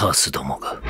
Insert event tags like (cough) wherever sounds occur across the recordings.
カースどもが。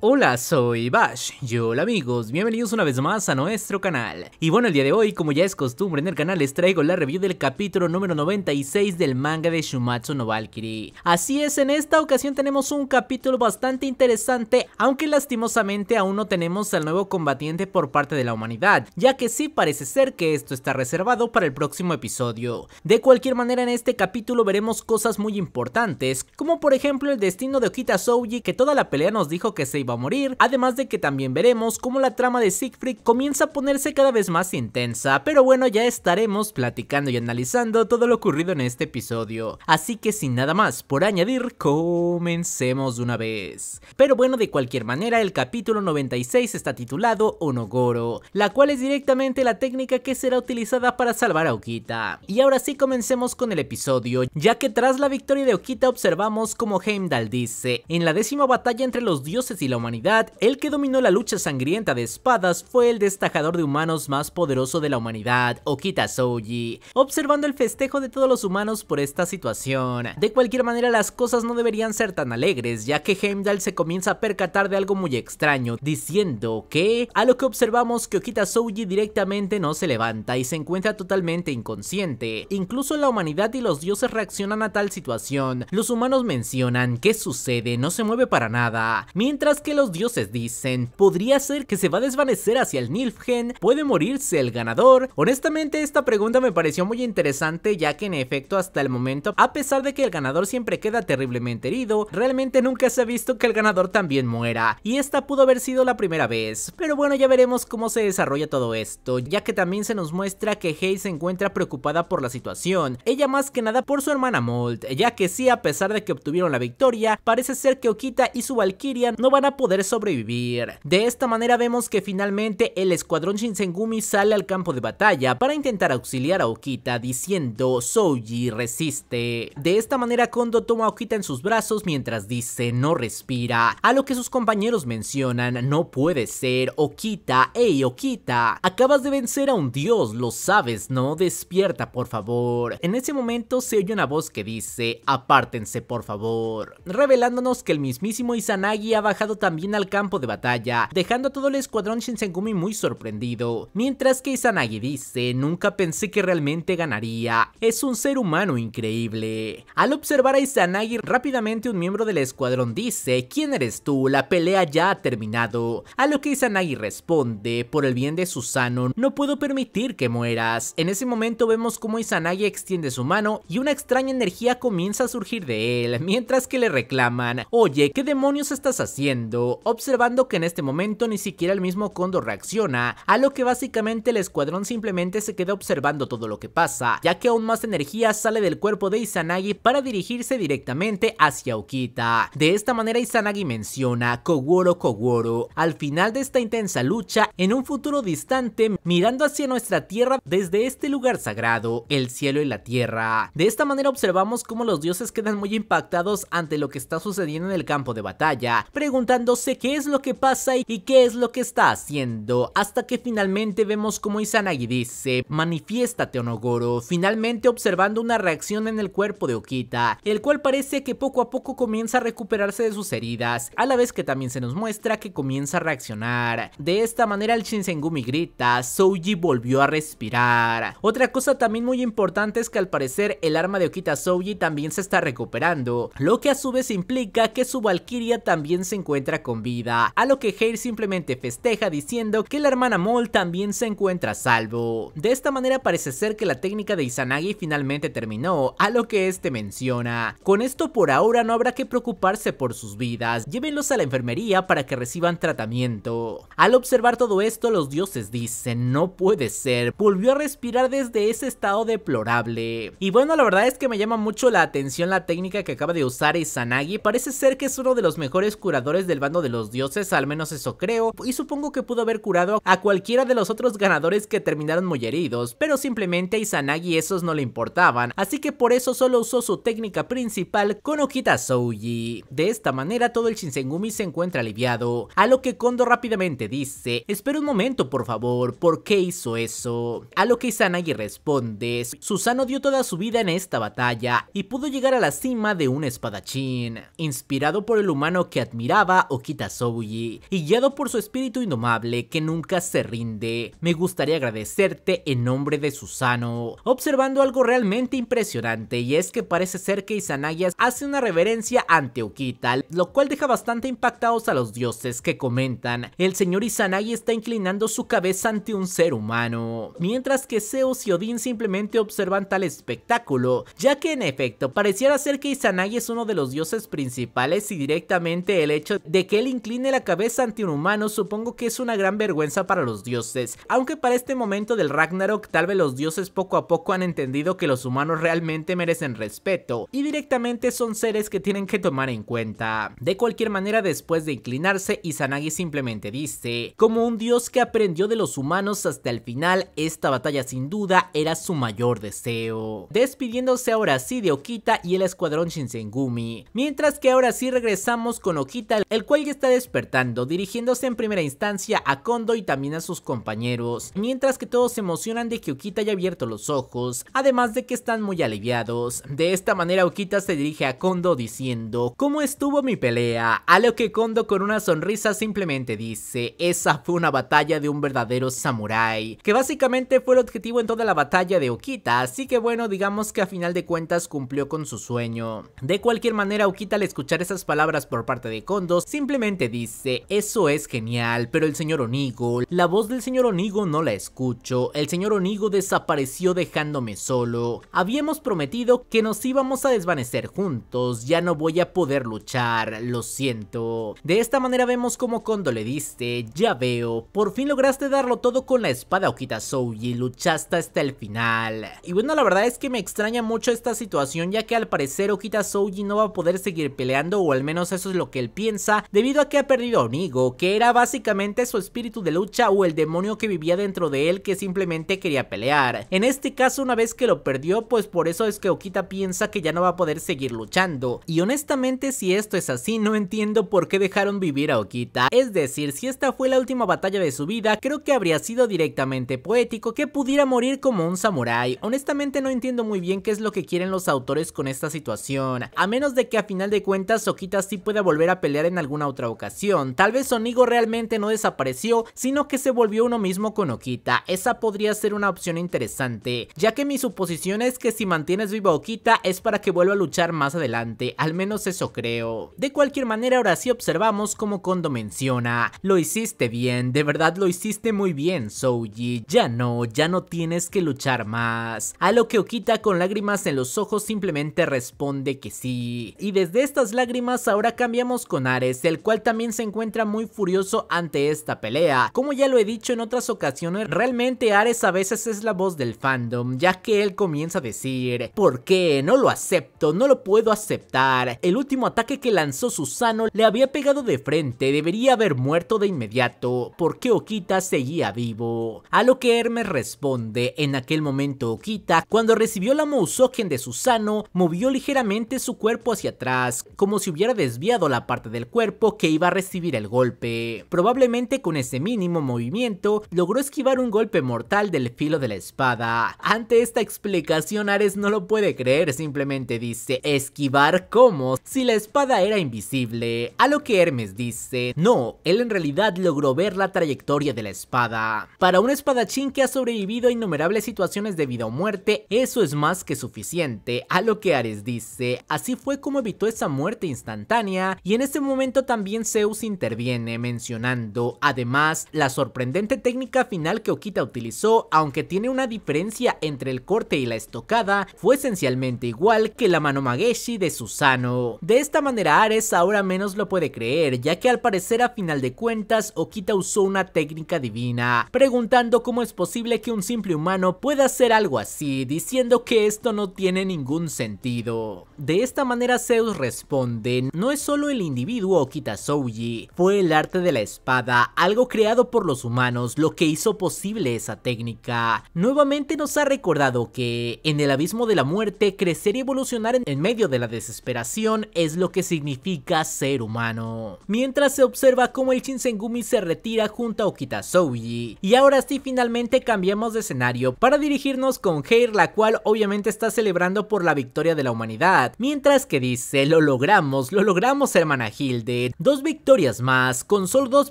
Hola, soy Bash, yo hola amigos, bienvenidos una vez más a nuestro canal. Y bueno, el día de hoy, como ya es costumbre en el canal, les traigo la review del capítulo número 96 del manga de Shumatsu no Valkyrie. Así es, en esta ocasión tenemos un capítulo bastante interesante, aunque lastimosamente aún no tenemos al nuevo combatiente por parte de la humanidad, ya que sí parece ser que esto está reservado para el próximo episodio. De cualquier manera, en este capítulo veremos cosas muy importantes, como por ejemplo el destino de Okita Souji que toda la pelea nos dijo que se va a morir, además de que también veremos cómo la trama de Siegfried comienza a ponerse cada vez más intensa, pero bueno ya estaremos platicando y analizando todo lo ocurrido en este episodio, así que sin nada más por añadir, comencemos de una vez. Pero bueno de cualquier manera el capítulo 96 está titulado Onogoro, la cual es directamente la técnica que será utilizada para salvar a Okita. Y ahora sí comencemos con el episodio, ya que tras la victoria de Okita observamos como Heimdall dice, en la décima batalla entre los dioses y la humanidad, el que dominó la lucha sangrienta de espadas fue el destajador de humanos más poderoso de la humanidad, Okita Soji. observando el festejo de todos los humanos por esta situación. De cualquier manera, las cosas no deberían ser tan alegres, ya que Heimdall se comienza a percatar de algo muy extraño, diciendo que, a lo que observamos que Okita Soji directamente no se levanta y se encuentra totalmente inconsciente. Incluso la humanidad y los dioses reaccionan a tal situación. Los humanos mencionan qué sucede, no se mueve para nada, mientras que los dioses dicen. Podría ser que se va a desvanecer hacia el Nilfgen, puede morirse el ganador. Honestamente esta pregunta me pareció muy interesante ya que en efecto hasta el momento, a pesar de que el ganador siempre queda terriblemente herido, realmente nunca se ha visto que el ganador también muera. Y esta pudo haber sido la primera vez. Pero bueno, ya veremos cómo se desarrolla todo esto, ya que también se nos muestra que Hei se encuentra preocupada por la situación. Ella más que nada por su hermana Molt ya que sí, a pesar de que obtuvieron la victoria, parece ser que Okita y su Valkyria no van a poder sobrevivir. De esta manera vemos que finalmente el escuadrón Shinsengumi sale al campo de batalla para intentar auxiliar a Okita diciendo Soji resiste. De esta manera Kondo toma a Okita en sus brazos mientras dice no respira, a lo que sus compañeros mencionan no puede ser, Okita, hey Okita, acabas de vencer a un dios, lo sabes, ¿no? Despierta por favor. En ese momento se oye una voz que dice apártense por favor, revelándonos que el mismísimo Izanagi ha bajado también al campo de batalla, dejando a todo el escuadrón Shinsengumi muy sorprendido, mientras que Izanagi dice, nunca pensé que realmente ganaría, es un ser humano increíble. Al observar a Izanagi, rápidamente un miembro del escuadrón dice, ¿quién eres tú? La pelea ya ha terminado. A lo que Izanagi responde, por el bien de Susano, no puedo permitir que mueras. En ese momento vemos como Izanagi extiende su mano y una extraña energía comienza a surgir de él, mientras que le reclaman, oye, ¿qué demonios estás haciendo? observando que en este momento ni siquiera el mismo Kondo reacciona, a lo que básicamente el escuadrón simplemente se queda observando todo lo que pasa, ya que aún más energía sale del cuerpo de Izanagi para dirigirse directamente hacia Okita. De esta manera Izanagi menciona Kogoro Kogoro al final de esta intensa lucha en un futuro distante mirando hacia nuestra tierra desde este lugar sagrado, el cielo y la tierra. De esta manera observamos cómo los dioses quedan muy impactados ante lo que está sucediendo en el campo de batalla, preguntando sé qué es lo que pasa y, qué es lo que está haciendo, hasta que finalmente vemos como Izanagi dice, manifiéstate Onogoro, finalmente observando una reacción en el cuerpo de Okita, el cual parece que poco a poco comienza a recuperarse de sus heridas, a la vez que también se nos muestra que comienza a reaccionar. De esta manera el Shinsengumi grita, Souji volvió a respirar. Otra cosa también muy importante es que al parecer el arma de Okita Souji también se está recuperando, lo que a su vez implica que su Valkyria también se encuentra con vida, a lo que Hale simplemente festeja diciendo que la hermana Moll también se encuentra a salvo. De esta manera parece ser que la técnica de Izanagi finalmente terminó, a lo que este menciona. Con esto por ahora no habrá que preocuparse por sus vidas, llévenlos a la enfermería para que reciban tratamiento. Al observar todo esto los dioses dicen, no puede ser, volvió a respirar desde ese estado deplorable. Y bueno la verdad es que me llama mucho la atención la técnica que acaba de usar Izanagi, parece ser que es uno de los mejores curadores de el bando de los dioses, al menos eso creo, y supongo que pudo haber curado a cualquiera de los otros ganadores que terminaron muy heridos, pero simplemente a Izanagi esos no le importaban, así que por eso solo usó su técnica principal con Okita Souji. De esta manera todo el Shinsengumi se encuentra aliviado, a lo que Kondo rápidamente dice, espera un momento por favor, ¿por qué hizo eso? A lo que Izanagi responde, Susano dio toda su vida en esta batalla y pudo llegar a la cima de un espadachín. Inspirado por el humano que admiraba, Okita Sobuji, guiado por su espíritu indomable que nunca se rinde. Me gustaría agradecerte en nombre de Susano, observando algo realmente impresionante y es que parece ser que Izanagi hace una reverencia ante Okita, lo cual deja bastante impactados a los dioses que comentan, el señor Izanagi está inclinando su cabeza ante un ser humano, mientras que Zeus y Odín simplemente observan tal espectáculo, ya que en efecto pareciera ser que Izanagi es uno de los dioses principales y directamente el hecho de de que él incline la cabeza ante un humano supongo que es una gran vergüenza para los dioses, aunque para este momento del Ragnarok tal vez los dioses poco a poco han entendido que los humanos realmente merecen respeto y directamente son seres que tienen que tomar en cuenta. De cualquier manera después de inclinarse Izanagi simplemente dice, como un dios que aprendió de los humanos hasta el final, esta batalla sin duda era su mayor deseo. Despidiéndose ahora sí de Okita y el escuadrón Shinsengumi, mientras que ahora sí regresamos con Okita el cual ya está despertando, dirigiéndose en primera instancia a Kondo y también a sus compañeros, mientras que todos se emocionan de que Okita haya abierto los ojos, además de que están muy aliviados. De esta manera Okita se dirige a Kondo diciendo, ¿cómo estuvo mi pelea? A lo que Kondo con una sonrisa simplemente dice, esa fue una batalla de un verdadero samurái, que básicamente fue el objetivo en toda la batalla de Okita, así que bueno, digamos que a final de cuentas cumplió con su sueño. De cualquier manera, Okita al escuchar esas palabras por parte de Kondo, Simplemente dice, eso es genial, pero el señor Onigo, la voz del señor Onigo no la escucho, el señor Onigo desapareció dejándome solo, habíamos prometido que nos íbamos a desvanecer juntos, ya no voy a poder luchar, lo siento. De esta manera vemos como Kondo le diste: ya veo, por fin lograste darlo todo con la espada Okita Souji, luchaste hasta el final. Y bueno, la verdad es que me extraña mucho esta situación ya que al parecer Okita Souji no va a poder seguir peleando o al menos eso es lo que él piensa debido a que ha perdido a Onigo, que era básicamente su espíritu de lucha o el demonio que vivía dentro de él que simplemente quería pelear. En este caso una vez que lo perdió pues por eso es que Okita piensa que ya no va a poder seguir luchando. Y honestamente si esto es así no entiendo por qué dejaron vivir a Okita. Es decir, si esta fue la última batalla de su vida creo que habría sido directamente poético que pudiera morir como un samurái. Honestamente no entiendo muy bien qué es lo que quieren los autores con esta situación. A menos de que a final de cuentas Okita sí pueda volver a pelear en algún una otra ocasión. Tal vez Sonigo realmente no desapareció, sino que se volvió uno mismo con Okita. Esa podría ser una opción interesante, ya que mi suposición es que si mantienes viva Okita es para que vuelva a luchar más adelante, al menos eso creo. De cualquier manera, ahora sí observamos como Kondo menciona, lo hiciste bien, de verdad lo hiciste muy bien, Souji, ya no, ya no tienes que luchar más. A lo que Okita con lágrimas en los ojos simplemente responde que sí. Y desde estas lágrimas ahora cambiamos con Ares, el cual también se encuentra muy furioso ante esta pelea. Como ya lo he dicho en otras ocasiones, realmente Ares a veces es la voz del fandom, ya que él comienza a decir, ¿por qué? No lo acepto, no lo puedo aceptar. El último ataque que lanzó Susano le había pegado de frente, debería haber muerto de inmediato, ¿por qué Okita seguía vivo? A lo que Hermes responde, en aquel momento Okita, cuando recibió la mousogen de Susano, movió ligeramente su cuerpo hacia atrás, como si hubiera desviado la parte del cuerpo que iba a recibir el golpe. Probablemente con ese mínimo movimiento logró esquivar un golpe mortal del filo de la espada. Ante esta explicación Ares no lo puede creer, simplemente dice, esquivar cómo, si la espada era invisible. A lo que Hermes dice, no, él en realidad logró ver la trayectoria de la espada. Para un espadachín que ha sobrevivido a innumerables situaciones de vida o muerte, eso es más que suficiente. A lo que Ares dice, así fue como evitó esa muerte instantánea y en ese momento también Zeus interviene mencionando además la sorprendente técnica final que Okita utilizó, aunque tiene una diferencia entre el corte y la estocada, fue esencialmente igual que la mano Mageshi de Susano. De esta manera Ares ahora menos lo puede creer, ya que al parecer a final de cuentas Okita usó una técnica divina, preguntando cómo es posible que un simple humano pueda hacer algo así, diciendo que esto no tiene ningún sentido. De esta manera Zeus responde, no es solo el individuo Soji, fue el arte de la espada, algo creado por los humanos lo que hizo posible esa técnica. Nuevamente nos ha recordado que, en el abismo de la muerte, crecer y evolucionar en medio de la desesperación es lo que significa ser humano. Mientras se observa cómo el Shinsengumi se retira junto a Soji, y ahora sí finalmente cambiamos de escenario para dirigirnos con Heir la cual obviamente está celebrando por la victoria de la humanidad Mientras que dice, lo logramos, lo logramos hermana Hilde. Dos victorias más, con solo dos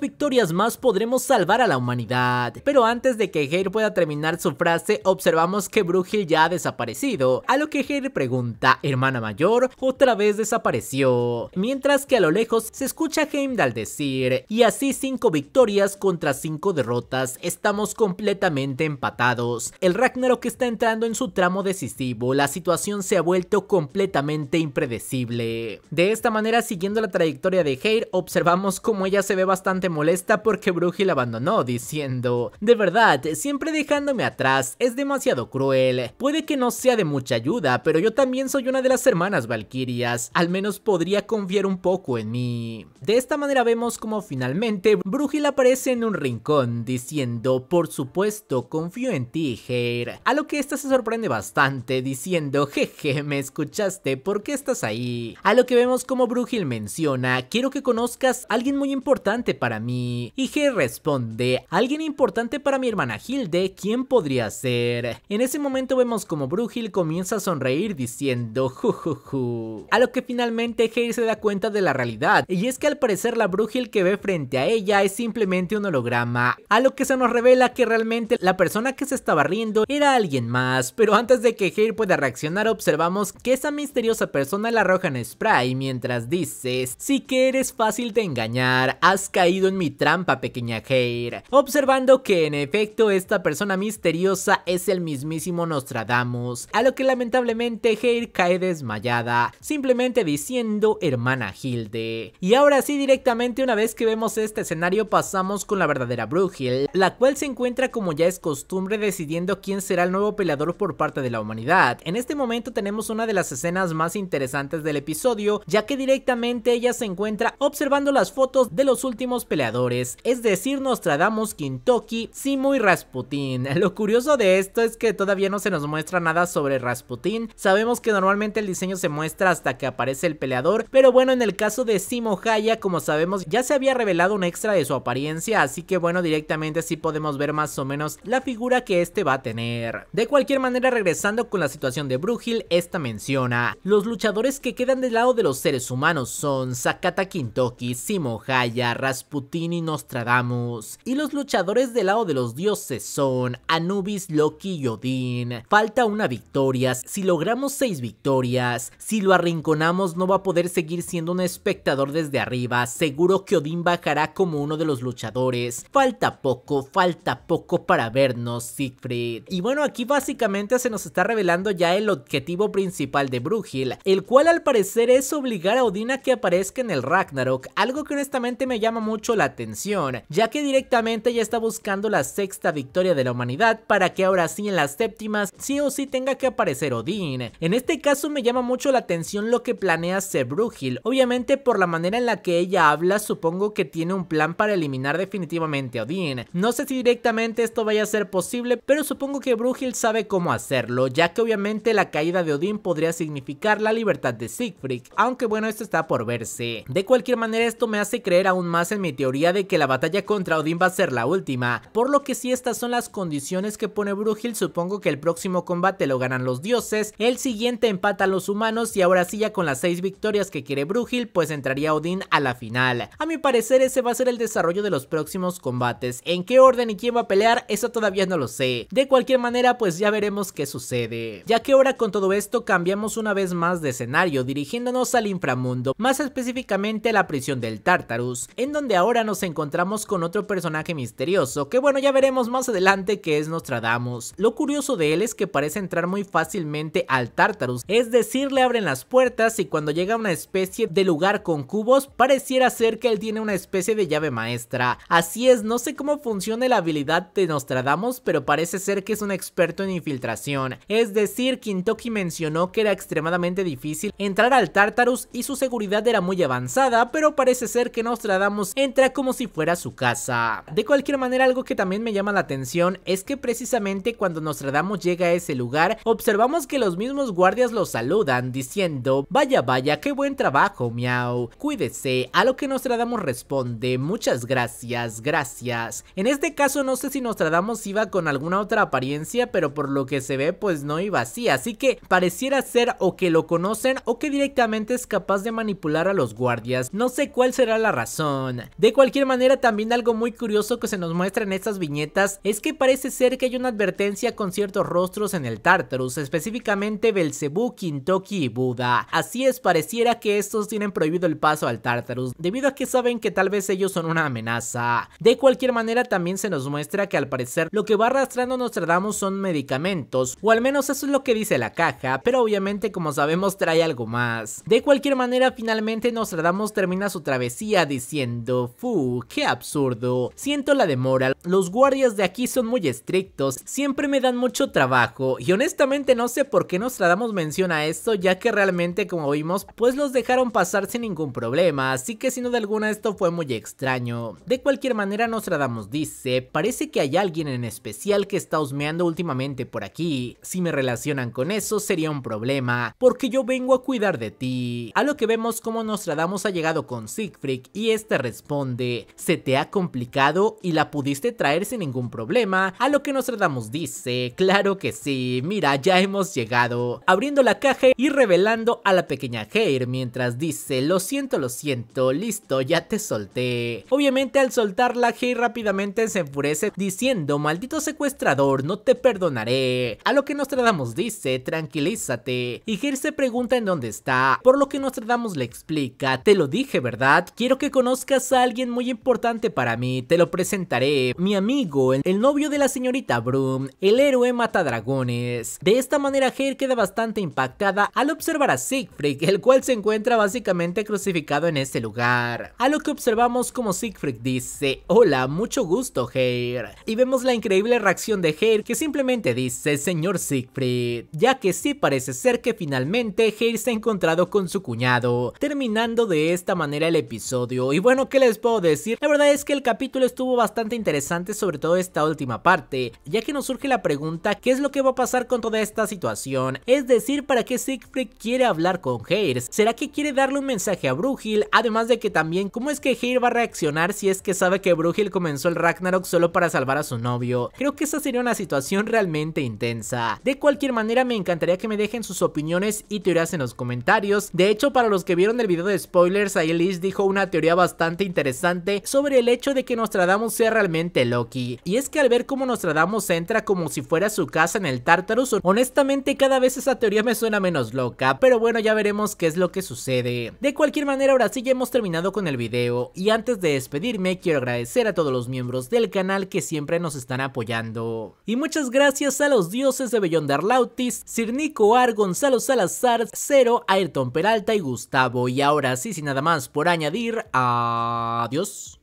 victorias más podremos salvar a la humanidad. Pero antes de que Heir pueda terminar su frase, observamos que Brugil ya ha desaparecido. A lo que Heir pregunta, hermana mayor, otra vez desapareció. Mientras que a lo lejos se escucha Heimdall decir, y así cinco victorias contra cinco derrotas, estamos completamente empatados. El Ragnarok está entrando en su tramo decisivo, la situación se ha vuelto completamente impredecible. De esta manera, siguiendo la trayectoria de Heir observamos cómo ella se ve bastante molesta porque Brugil la abandonó, diciendo, de verdad, siempre dejándome atrás, es demasiado cruel, puede que no sea de mucha ayuda, pero yo también soy una de las hermanas Valkyrias al menos podría confiar un poco en mí. De esta manera vemos cómo finalmente Brugil aparece en un rincón, diciendo, por supuesto, confío en ti, Heir, a lo que esta se sorprende bastante, diciendo, jeje, me escuchaste, eh, ¿por qué estás ahí? A lo que vemos como Brugil menciona, quiero que conozcas a alguien muy importante para mí. Y G responde, alguien importante para mi hermana Hilde, ¿quién podría ser? En ese momento vemos como Brugil comienza a sonreír diciendo, jujuju. A lo que finalmente G se da cuenta de la realidad, y es que al parecer la Brugil que ve frente a ella es simplemente un holograma, a lo que se nos revela que realmente la persona que se estaba riendo era alguien más, pero antes de que Heir pueda reaccionar observamos que esa misteriosa persona le en spray mientras dices, Si que eres fácil de engañar, has caído en mi trampa pequeña Heir. Observando que en efecto esta persona misteriosa es el mismísimo Nostradamus, a lo que lamentablemente Heir cae desmayada, simplemente diciendo hermana Hilde. Y ahora sí directamente una vez que vemos este escenario pasamos con la verdadera Brugil, la cual se encuentra como ya es costumbre decidiendo quién será el nuevo peleador por parte de la humanidad. En este momento tenemos una de las escenas más interesantes del episodio, ya que directamente ella se encuentra observando las fotos de los últimos peleadores, es decir, Nostradamus, Kintoki, Simo y Rasputin. (laughs) Lo curioso de esto es que todavía no se nos muestra nada sobre Rasputin, sabemos que normalmente el diseño se muestra hasta que aparece el peleador, pero bueno, en el caso de Simo Haya, como sabemos, ya se había revelado un extra de su apariencia, así que bueno, directamente sí podemos ver más o menos la figura que este va a tener. De cualquier manera, regresando con la situación de Brugil, esta menciona, los luchadores que quedan del lado de los seres humanos son Sakata Kintoki, Simo Haya, Rasputin y Nostradamus. Y los luchadores del lado de los dioses son Anubis, Loki y Odín. Falta una victoria, si logramos seis victorias, si lo arrinconamos no va a poder seguir siendo un espectador desde arriba, seguro que Odín bajará como uno de los luchadores. Falta poco, falta poco para vernos Siegfried. Y bueno, aquí básicamente se nos está revelando ya el objetivo principal de Bruce el cual al parecer es obligar a Odín a que aparezca en el Ragnarok, algo que honestamente me llama mucho la atención, ya que directamente ya está buscando la sexta victoria de la humanidad para que ahora sí en las séptimas sí o sí tenga que aparecer Odín. En este caso me llama mucho la atención lo que planea hacer obviamente por la manera en la que ella habla supongo que tiene un plan para eliminar definitivamente a Odín. No sé si directamente esto vaya a ser posible, pero supongo que Brugil sabe cómo hacerlo, ya que obviamente la caída de Odín podría significar la libertad de Siegfried, aunque bueno esto está por verse. De cualquier manera esto me hace creer aún más en mi teoría de que la batalla contra Odín va a ser la última, por lo que si estas son las condiciones que pone Brugil, supongo que el próximo combate lo ganan los dioses, el siguiente a los humanos y ahora sí ya con las 6 victorias que quiere Brugil pues entraría Odín a la final. A mi parecer ese va a ser el desarrollo de los próximos combates, en qué orden y quién va a pelear eso todavía no lo sé. De cualquier manera pues ya veremos qué sucede. Ya que ahora con todo esto cambiamos una vez más de escenario dirigiéndonos al inframundo, más específicamente a la prisión del Tartarus, en donde ahora nos encontramos con otro personaje misterioso, que bueno ya veremos más adelante que es Nostradamus. Lo curioso de él es que parece entrar muy fácilmente al Tartarus, es decir le abren las puertas y cuando llega a una especie de lugar con cubos pareciera ser que él tiene una especie de llave maestra. Así es, no sé cómo funciona la habilidad de Nostradamus pero parece ser que es un experto en infiltración, es decir Kintoki mencionó que era extremadamente difícil entrar al Tartarus y su seguridad era muy avanzada, pero parece ser que Nostradamus entra como si fuera su casa. De cualquier manera, algo que también me llama la atención es que precisamente cuando Nostradamus llega a ese lugar, observamos que los mismos guardias lo saludan diciendo, vaya vaya, qué buen trabajo, miau, cuídese, a lo que Nostradamus responde, muchas gracias, gracias. En este caso no sé si Nostradamus iba con alguna otra apariencia, pero por lo que se ve pues no iba así, así que pareciera ser o que lo conocen o que directamente es capaz de manipular a los guardias, no sé cuál será la razón. De cualquier manera también algo muy curioso que se nos muestra en estas viñetas es que parece ser que hay una advertencia con ciertos rostros en el Tartarus, específicamente Belcebú, Kintoki y Buda. Así es, pareciera que estos tienen prohibido el paso al Tartarus, debido a que saben que tal vez ellos son una amenaza. De cualquier manera también se nos muestra que al parecer lo que va arrastrando Nostradamus son medicamentos, o al menos eso es lo que dice la caja, pero obviamente como sabemos trae algo más. De cualquier manera, finalmente Nostradamus termina su travesía diciendo, fu, qué absurdo, siento la demora, los guardias de aquí son muy estrictos, siempre me dan mucho trabajo y honestamente no sé por qué Nostradamus menciona esto ya que realmente como vimos pues los dejaron pasar sin ningún problema, así que sin duda alguna esto fue muy extraño. De cualquier manera Nostradamus dice, parece que hay alguien en especial que está husmeando últimamente por aquí, si me relacionan con eso sería un problema, porque yo vengo a cuidar de ti. A lo que vemos como Nostradamus ha llegado con Siegfried y este responde, se te ha complicado y la pudiste traer sin ningún problema, a lo que Nostradamus dice, claro que sí, mira ya hemos llegado, abriendo la caja y revelando a la pequeña Heir mientras dice, lo siento, lo siento, listo, ya te solté. Obviamente al soltarla Heir rápidamente se enfurece diciendo, maldito secuestrador, no te perdonaré, a lo que Nostradamus dice, tranquilízate, y Heir se pregunta en dónde está, por lo que Nostradamus le explica, te lo dije verdad, quiero que conozcas a alguien muy importante para mí, te lo presentaré, mi amigo, el novio de la señorita Broom, el héroe mata dragones. De esta manera Hair queda bastante impactada al observar a Siegfried, el cual se encuentra básicamente crucificado en este lugar, a lo que observamos como Siegfried dice, hola, mucho gusto Hair. y vemos la increíble reacción de Hair que simplemente dice, señor Siegfried, ya que sí parece ser que finalmente finalmente se ha encontrado con su cuñado, terminando de esta manera el episodio. Y bueno, ¿qué les puedo decir? La verdad es que el capítulo estuvo bastante interesante, sobre todo esta última parte, ya que nos surge la pregunta, ¿qué es lo que va a pasar con toda esta situación? Es decir, ¿para qué Siegfried quiere hablar con Heirs? ¿Será que quiere darle un mensaje a Brugil? Además de que también, ¿cómo es que Heir va a reaccionar si es que sabe que Brugil comenzó el Ragnarok solo para salvar a su novio? Creo que esa sería una situación realmente intensa. De cualquier manera, me encantaría que me dejen sus opiniones y teorías en los comentarios. De hecho, para los que vieron el video de spoilers, ahí Liz dijo una teoría bastante interesante sobre el hecho de que Nostradamus sea realmente Loki. Y es que al ver cómo Nostradamus entra como si fuera su casa en el Tartarus, honestamente cada vez esa teoría me suena menos loca, pero bueno, ya veremos qué es lo que sucede. De cualquier manera, ahora sí ya hemos terminado con el video, y antes de despedirme, quiero agradecer a todos los miembros del canal que siempre nos están apoyando. Y muchas gracias a los dioses de Beyond Arlautis, Sir Nico Ar, Gonzalo Salazar, 0 Ayrton Peralta y Gustavo. Y ahora sí, sin nada más por añadir, adiós.